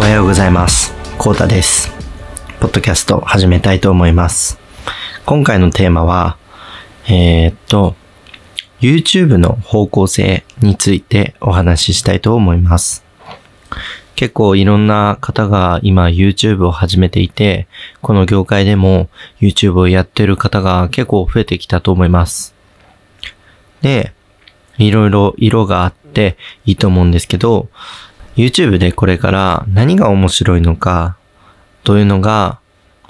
おはようございます。コータです。ポッドキャスト始めたいと思います。今回のテーマは、えー、っと、YouTube の方向性についてお話ししたいと思います。結構いろんな方が今 YouTube を始めていて、この業界でも YouTube をやってる方が結構増えてきたと思います。で、いろいろ色があっていいと思うんですけど、YouTube でこれから何が面白いのか、どういうのが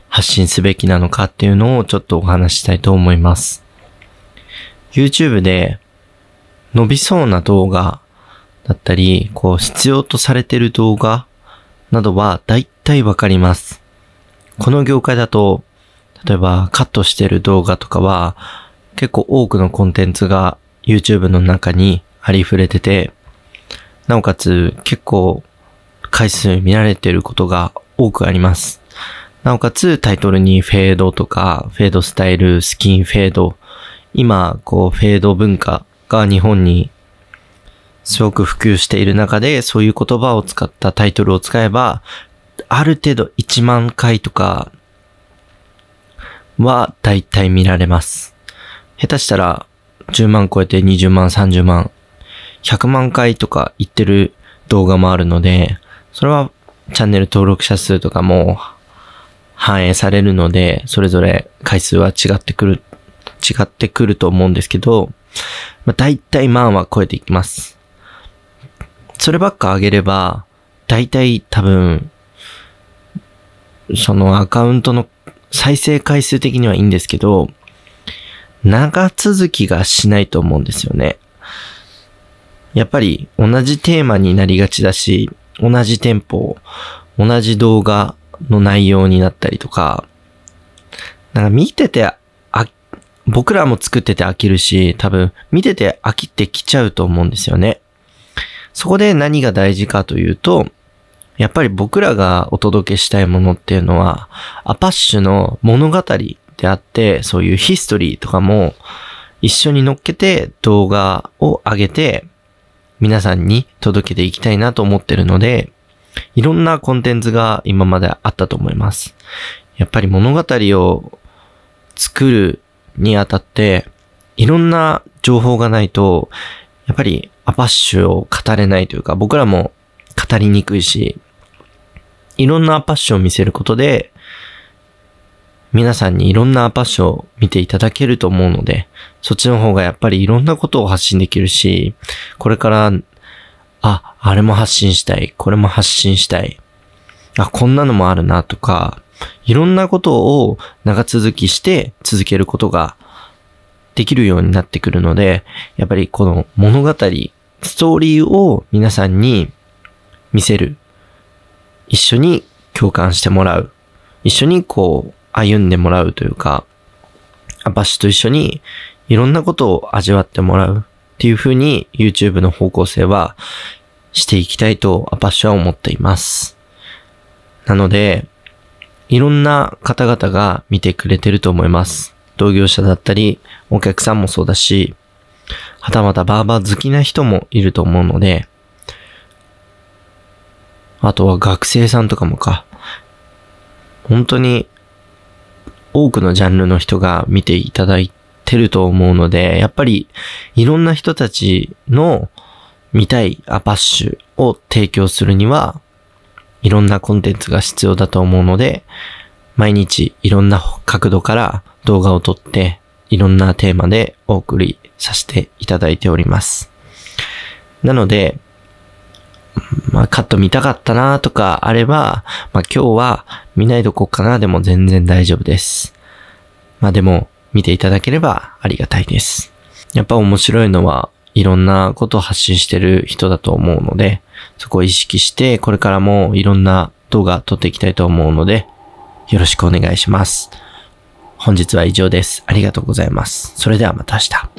発信すべきなのかっていうのをちょっとお話したいと思います。YouTube で伸びそうな動画だったり、こう必要とされてる動画などは大体わかります。この業界だと、例えばカットしてる動画とかは結構多くのコンテンツが YouTube の中にありふれてて、なおかつ結構回数見られてることが多くあります。なおかつタイトルにフェードとか、フェードスタイル、スキンフェード、今、こう、フェード文化が日本にすごく普及している中で、そういう言葉を使ったタイトルを使えば、ある程度1万回とかは大体見られます。下手したら10万超えて20万、30万100万回とか言ってる動画もあるので、それはチャンネル登録者数とかも反映されるので、それぞれ回数は違ってくる、違ってくると思うんですけど、まあ、大体万は超えていきます。そればっか上げれば、大体多分、そのアカウントの再生回数的にはいいんですけど、長続きがしないと思うんですよね。やっぱり同じテーマになりがちだし、同じテンポ、同じ動画の内容になったりとか、なんか見てて、あ、僕らも作ってて飽きるし、多分見てて飽きてきちゃうと思うんですよね。そこで何が大事かというと、やっぱり僕らがお届けしたいものっていうのは、アパッシュの物語であって、そういうヒストリーとかも一緒に乗っけて動画を上げて、皆さんに届けていきたいなと思ってるので、いろんなコンテンツが今まであったと思います。やっぱり物語を作るにあたって、いろんな情報がないと、やっぱりアパッシュを語れないというか、僕らも語りにくいし、いろんなアパッシュを見せることで、皆さんにいろんなアパッショを見ていただけると思うので、そっちの方がやっぱりいろんなことを発信できるし、これから、あ、あれも発信したい、これも発信したい、あ、こんなのもあるなとか、いろんなことを長続きして続けることができるようになってくるので、やっぱりこの物語、ストーリーを皆さんに見せる。一緒に共感してもらう。一緒にこう、歩んでもらうというか、バシュと一緒にいろんなことを味わってもらうっていうふうに YouTube の方向性はしていきたいとアパッシュは思っています。なので、いろんな方々が見てくれてると思います。同業者だったり、お客さんもそうだし、はたまたバーバー好きな人もいると思うので、あとは学生さんとかもか。本当に多くのジャンルの人が見ていただいてると思うので、やっぱりいろんな人たちの見たいアパッシュを提供するには、いろんなコンテンツが必要だと思うので、毎日いろんな角度から動画を撮って、いろんなテーマでお送りさせていただいております。なので、まあ、カット見たかったなとかあれば、まあ、今日は見ないとこかなでも全然大丈夫です。まあ、でも、見ていただければありがたいです。やっぱ面白いのは、いろんなことを発信してる人だと思うので、そこを意識して、これからもいろんな動画撮っていきたいと思うので、よろしくお願いします。本日は以上です。ありがとうございます。それではまた明日。